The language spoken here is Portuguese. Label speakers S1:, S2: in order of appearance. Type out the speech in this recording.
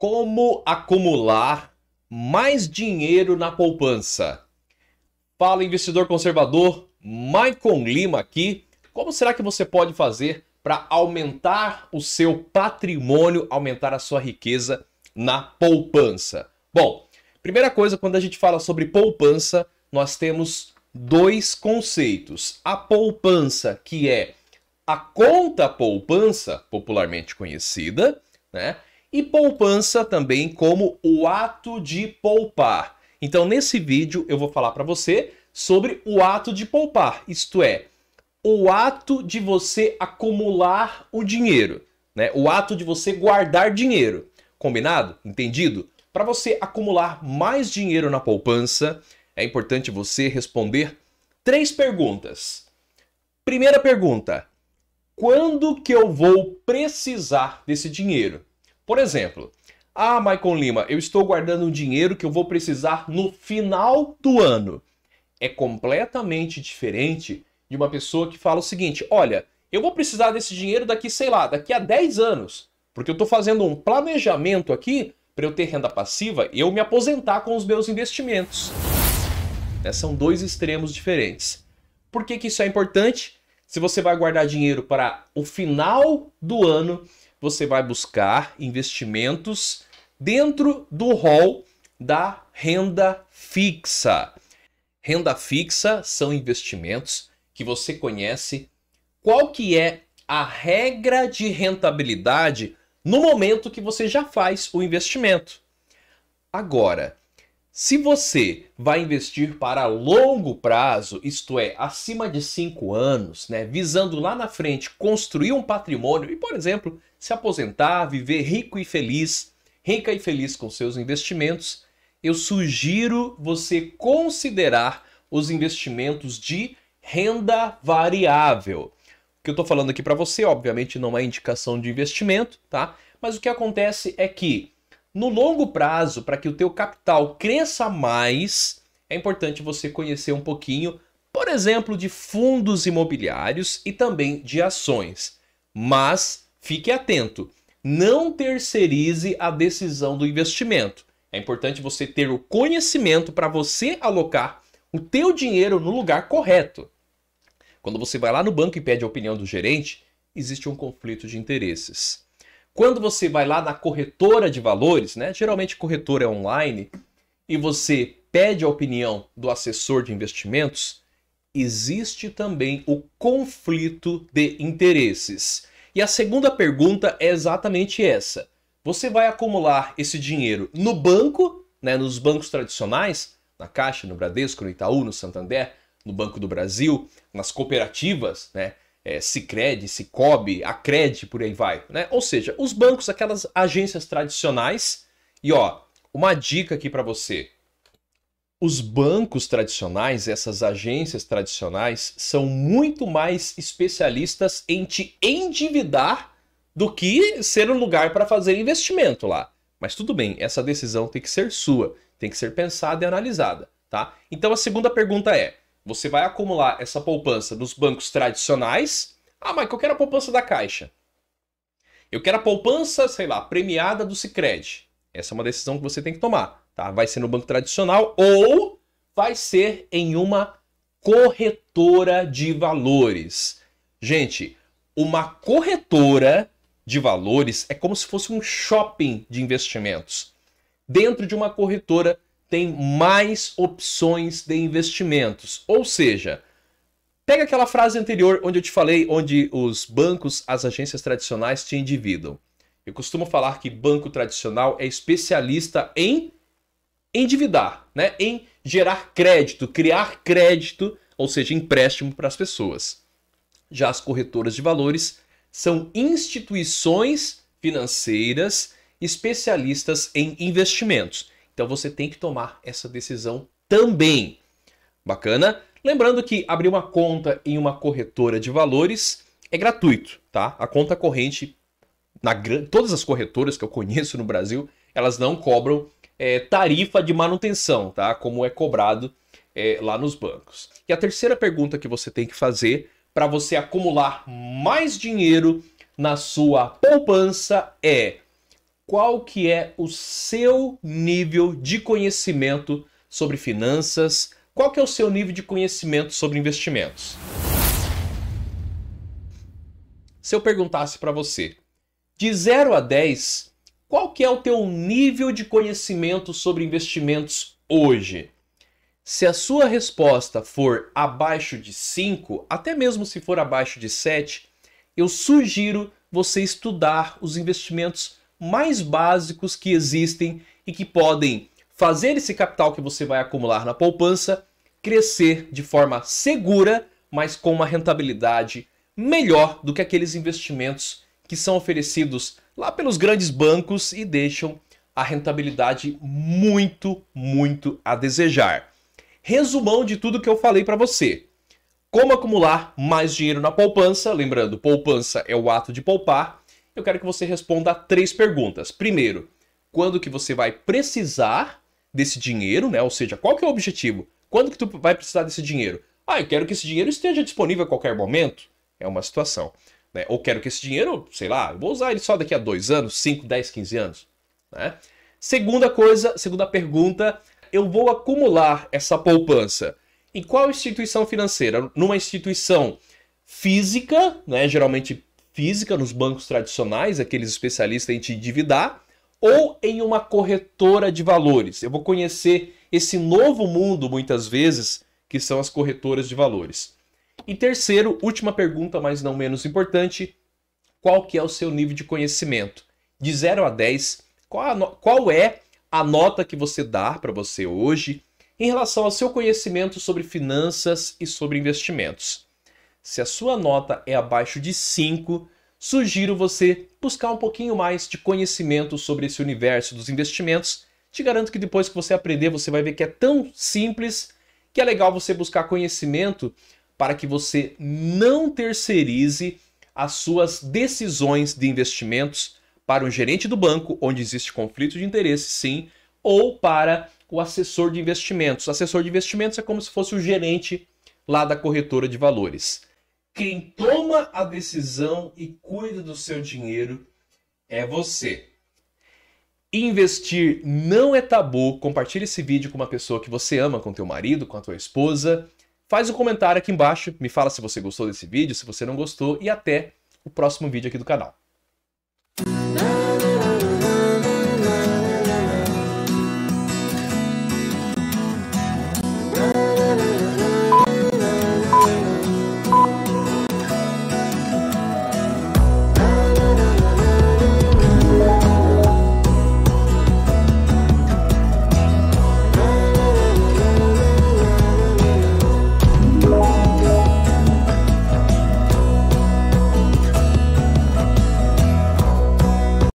S1: Como acumular mais dinheiro na poupança? Fala investidor conservador, Maicon Lima aqui. Como será que você pode fazer para aumentar o seu patrimônio, aumentar a sua riqueza na poupança? Bom, primeira coisa, quando a gente fala sobre poupança, nós temos dois conceitos. A poupança, que é a conta poupança, popularmente conhecida, né? E poupança também como o ato de poupar. Então, nesse vídeo, eu vou falar para você sobre o ato de poupar, isto é, o ato de você acumular o dinheiro, né? O ato de você guardar dinheiro. Combinado? Entendido? Para você acumular mais dinheiro na poupança, é importante você responder três perguntas. Primeira pergunta: quando que eu vou precisar desse dinheiro? Por exemplo, ah, Maicon Lima, eu estou guardando um dinheiro que eu vou precisar no final do ano. É completamente diferente de uma pessoa que fala o seguinte: olha, eu vou precisar desse dinheiro daqui, sei lá, daqui a 10 anos, porque eu estou fazendo um planejamento aqui para eu ter renda passiva e eu me aposentar com os meus investimentos. É, são dois extremos diferentes. Por que, que isso é importante? Se você vai guardar dinheiro para o final do ano, você vai buscar investimentos dentro do rol da renda fixa. Renda fixa são investimentos que você conhece qual que é a regra de rentabilidade no momento que você já faz o investimento. Agora, se você vai investir para longo prazo, isto é, acima de 5 anos, né, visando lá na frente construir um patrimônio e, por exemplo, se aposentar, viver rico e feliz, rica e feliz com seus investimentos, eu sugiro você considerar os investimentos de renda variável. O que eu estou falando aqui para você, obviamente, não é indicação de investimento, tá? Mas o que acontece é que no longo prazo, para que o teu capital cresça mais, é importante você conhecer um pouquinho, por exemplo, de fundos imobiliários e também de ações. Mas fique atento, não terceirize a decisão do investimento. É importante você ter o conhecimento para você alocar o teu dinheiro no lugar correto. Quando você vai lá no banco e pede a opinião do gerente, existe um conflito de interesses. Quando você vai lá na corretora de valores, né? Geralmente corretora é online e você pede a opinião do assessor de investimentos, existe também o conflito de interesses. E a segunda pergunta é exatamente essa: você vai acumular esse dinheiro no banco, né, nos bancos tradicionais, na Caixa, no Bradesco, no Itaú, no Santander, no Banco do Brasil, nas cooperativas, né? é, Cicred, Cicobi, Acred, por aí vai. Né? Ou seja, os bancos, aquelas agências tradicionais. E ó, uma dica aqui para você. Os bancos tradicionais, essas agências tradicionais, são muito mais especialistas em te endividar do que ser um lugar para fazer investimento lá. Mas tudo bem, essa decisão tem que ser sua, tem que ser pensada e analisada, tá? Então a segunda pergunta é: você vai acumular essa poupança nos bancos tradicionais. Ah, mas eu quero a poupança da Caixa. Eu quero a poupança, sei lá, premiada do Sicredi. Essa é uma decisão que você tem que tomar, tá? Vai ser no banco tradicional ou vai ser em uma corretora de valores. Gente, uma corretora de valores é como se fosse um shopping de investimentos. Dentro de uma corretora tem mais opções de investimentos. Ou seja, pega aquela frase anterior onde eu te falei, onde os bancos, as agências tradicionais te endividam. Eu costumo falar que banco tradicional é especialista em endividar, né? em gerar crédito, criar crédito, ou seja, empréstimo para as pessoas. Já as corretoras de valores são instituições financeiras especialistas em investimentos. Então você tem que tomar essa decisão também. Bacana? Lembrando que abrir uma conta em uma corretora de valores é gratuito, tá? A conta corrente na todas as corretoras que eu conheço no Brasil, elas não cobram é, tarifa de manutenção, tá? Como é cobrado é, lá nos bancos. E a terceira pergunta que você tem que fazer para você acumular mais dinheiro na sua poupança é qual que é o seu nível de conhecimento sobre finanças, qual que é o seu nível de conhecimento sobre investimentos. Se eu perguntasse para você, de 0 a 10, qual que é o teu nível de conhecimento sobre investimentos hoje? Se a sua resposta for abaixo de 5, até mesmo se for abaixo de 7, eu sugiro você estudar os investimentos mais básicos que existem e que podem fazer esse capital que você vai acumular na poupança crescer de forma segura, mas com uma rentabilidade melhor do que aqueles investimentos que são oferecidos lá pelos grandes bancos e deixam a rentabilidade muito, muito a desejar. Resumão de tudo que eu falei para você. Como acumular mais dinheiro na poupança, lembrando, poupança é o ato de poupar eu quero que você responda a três perguntas. Primeiro, quando que você vai precisar desse dinheiro, né? Ou seja, qual que é o objetivo? Quando que tu vai precisar desse dinheiro? Ah, eu quero que esse dinheiro esteja disponível a qualquer momento. É uma situação. Né? Ou quero que esse dinheiro, sei lá, vou usar ele só daqui a dois anos, 5, 10, 15 anos. Né? Segunda coisa, segunda pergunta, eu vou acumular essa poupança em qual instituição financeira? Numa instituição física, né, geralmente física nos bancos tradicionais, aqueles especialistas em te endividar, ou em uma corretora de valores. Eu vou conhecer esse novo mundo muitas vezes, que são as corretoras de valores. E terceiro, última pergunta, mas não menos importante, qual que é o seu nível de conhecimento? De 0 a 10, qual, a qual é a nota que você dá para você hoje em relação ao seu conhecimento sobre finanças e sobre investimentos? Se a sua nota é abaixo de 5, sugiro você buscar um pouquinho mais de conhecimento sobre esse universo dos investimentos. Te garanto que depois que você aprender, você vai ver que é tão simples que é legal você buscar conhecimento para que você não terceirize as suas decisões de investimentos para um gerente do banco, onde existe conflito de interesse, sim, ou para o assessor de investimentos. O assessor de investimentos é como se fosse o gerente lá da corretora de valores. Quem toma a decisão e cuida do seu dinheiro é você. Investir não é tabu. Compartilhe esse vídeo com uma pessoa que você ama, com teu marido, com a tua esposa. Faz um comentário aqui embaixo, me fala se você gostou desse vídeo, se você não gostou e até o próximo vídeo aqui do canal.